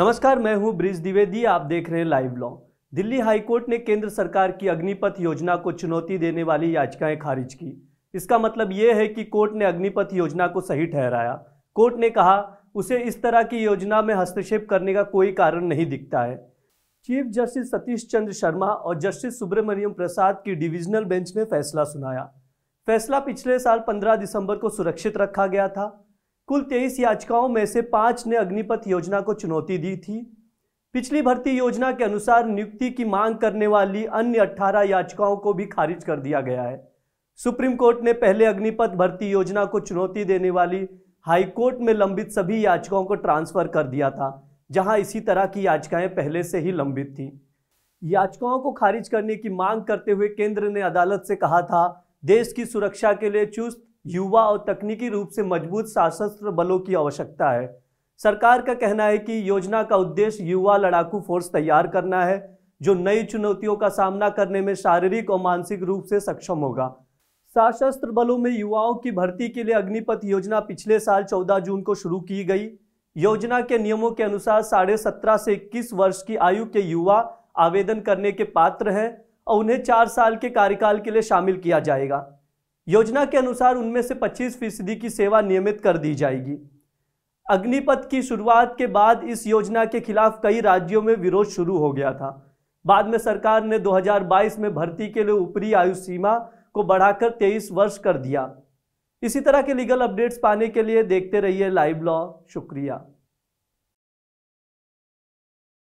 नमस्कार मैं हूं ब्रिज द्विवेदी आप देख रहे हैं लाइव लॉ दिल्ली हाईकोर्ट ने केंद्र सरकार की अग्निपथ योजना को चुनौती देने वाली याचिकाएं खारिज की इसका मतलब ये है कि कोर्ट ने अग्निपथ योजना को सही ठहराया कोर्ट ने कहा उसे इस तरह की योजना में हस्तक्षेप करने का कोई कारण नहीं दिखता है चीफ जस्टिस सतीश चंद्र शर्मा और जस्टिस सुब्रमण्यम प्रसाद की डिविजनल बेंच ने फैसला सुनाया फैसला पिछले साल 15 दिसंबर को सुरक्षित रखा गया था कुल तेईस याचिकाओं में से पांच ने अग्निपथ योजना को चुनौती दी थी पिछली भर्ती योजना के अनुसार नियुक्ति की मांग करने वाली अन्य अट्ठारह याचिकाओं को भी खारिज कर दिया गया है सुप्रीम कोर्ट ने पहले अग्निपथ भर्ती योजना को चुनौती देने वाली हाई कोर्ट में लंबित सभी याचिकाओं को ट्रांसफर कर दिया था जहां इसी तरह की याचिकाएं पहले से ही लंबित थीं याचिकाओं को खारिज करने की मांग करते हुए केंद्र ने अदालत से कहा था देश की सुरक्षा के लिए चुस्त युवा और तकनीकी रूप से मजबूत सशस्त्र बलों की आवश्यकता है सरकार का कहना है कि योजना का उद्देश्य युवा लड़ाकू फोर्स तैयार करना है जो नई चुनौतियों का सामना करने में शारीरिक और मानसिक रूप से सक्षम होगा सशस्त्र बलों में युवाओं की भर्ती के लिए अग्निपथ योजना पिछले साल 14 जून को शुरू की गई योजना के नियमों के अनुसार साढ़े सत्रह से इक्कीस वर्ष की आयु के युवा आवेदन करने के पात्र हैं और उन्हें चार साल के कार्यकाल के लिए शामिल किया जाएगा योजना के अनुसार उनमें से 25 फीसदी की सेवा नियमित कर दी जाएगी अग्निपथ की शुरुआत के बाद इस योजना के खिलाफ कई राज्यों में विरोध शुरू हो गया था बाद में सरकार ने 2022 में भर्ती के लिए ऊपरी आयु सीमा को बढ़ाकर 23 वर्ष कर दिया इसी तरह के लीगल अपडेट्स पाने के लिए देखते रहिए लाइव लॉ शुक्रिया